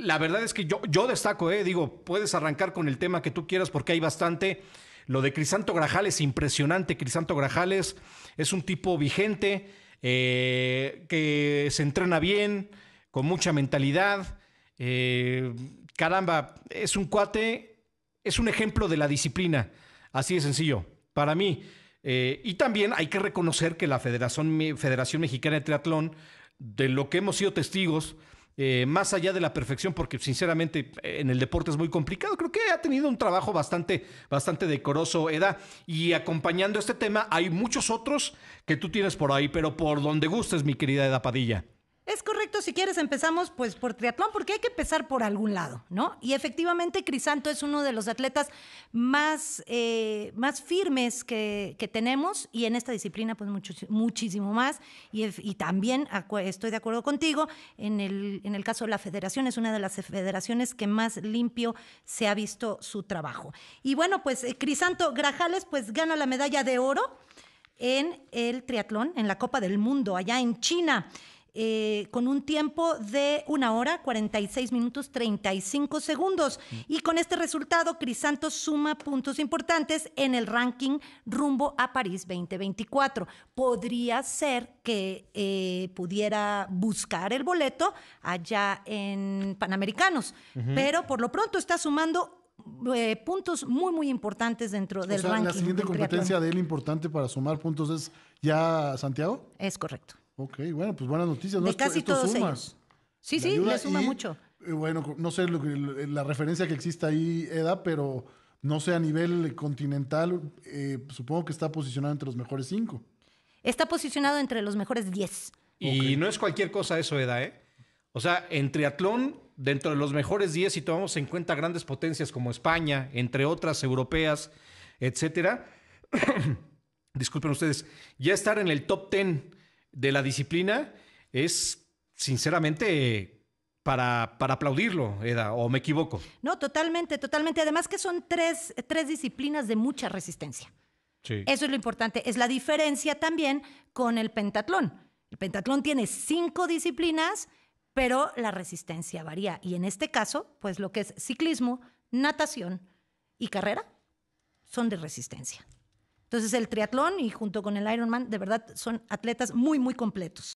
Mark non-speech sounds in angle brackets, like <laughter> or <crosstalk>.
la verdad es que yo, yo destaco, eh, digo, puedes arrancar con el tema que tú quieras porque hay bastante. Lo de Crisanto Grajales, impresionante. Crisanto Grajales es un tipo vigente, eh, que se entrena bien, con mucha mentalidad. Eh, caramba, es un cuate, es un ejemplo de la disciplina. Así de sencillo, para mí. y también hay que reconocer que la Federación, Federación Mexicana de Triatlón, de lo que hemos sido testigos, eh, más allá de la perfección, porque sinceramente eh, en el deporte es muy complicado. Creo que ha tenido un trabajo bastante, bastante decoroso, Eda. Y acompañando este tema, hay muchos otros que tú tienes por ahí, pero por donde gustes, mi querida Eda Padilla si quieres, empezamos pues por triatlón, porque hay que empezar por algún lado, ¿no? Y efectivamente, Crisanto es uno de los atletas más, eh, más firmes que, tenemos y en esta disciplina, pues muchísimo más. Y, también estoy de acuerdo contigo, en el, en el caso de la federación, es una de las federaciones que más limpio se ha visto su trabajo. Y bueno, pues eh, Crisanto Grajales, pues gana la medalla de oro en el triatlón, en la Copa del Mundo, allá en China. Eh, con un tiempo de una hora, 46 minutos 35 segundos. Y con este resultado, Cris Santos suma puntos importantes en el ranking rumbo a París 2024. Podría ser que eh, pudiera buscar el boleto allá en Panamericanos, pero por lo pronto está sumando eh, puntos muy, muy importantes dentro del o sea, ranking. La siguiente competencia de él importante para sumar puntos es ya Santiago. Es correcto. Ok, bueno, pues buenas noticias. ¿no? casi sumas. Sí, sí, le suma mucho. Eh, bueno, no sé lo que, eh, la referencia que existe ahí, Eda, pero no sé a nivel continental, eh, supongo que está posicionado entre los mejores cinco. Está posicionado entre los mejores diez. Y no es cualquier cosa eso, Eda, ¿eh? O sea, en triatlón, dentro de los mejores diez, si tomamos en cuenta grandes potencias como España, entre otras europeas, etcétera, <coughs> disculpen ustedes, ya estar en el top ten de la disciplina es, sinceramente, para, aplaudirlo, Eda, o me equivoco. No, totalmente, totalmente. Además que son tres, disciplinas de mucha resistencia. Eso es lo importante. Es la diferencia también con el pentatlón. El pentatlón tiene cinco disciplinas, pero la resistencia varía. Y en este caso, pues lo que es ciclismo, natación y carrera son de resistencia. Entonces el triatlón y junto con el Ironman, de verdad, son atletas muy, muy completos.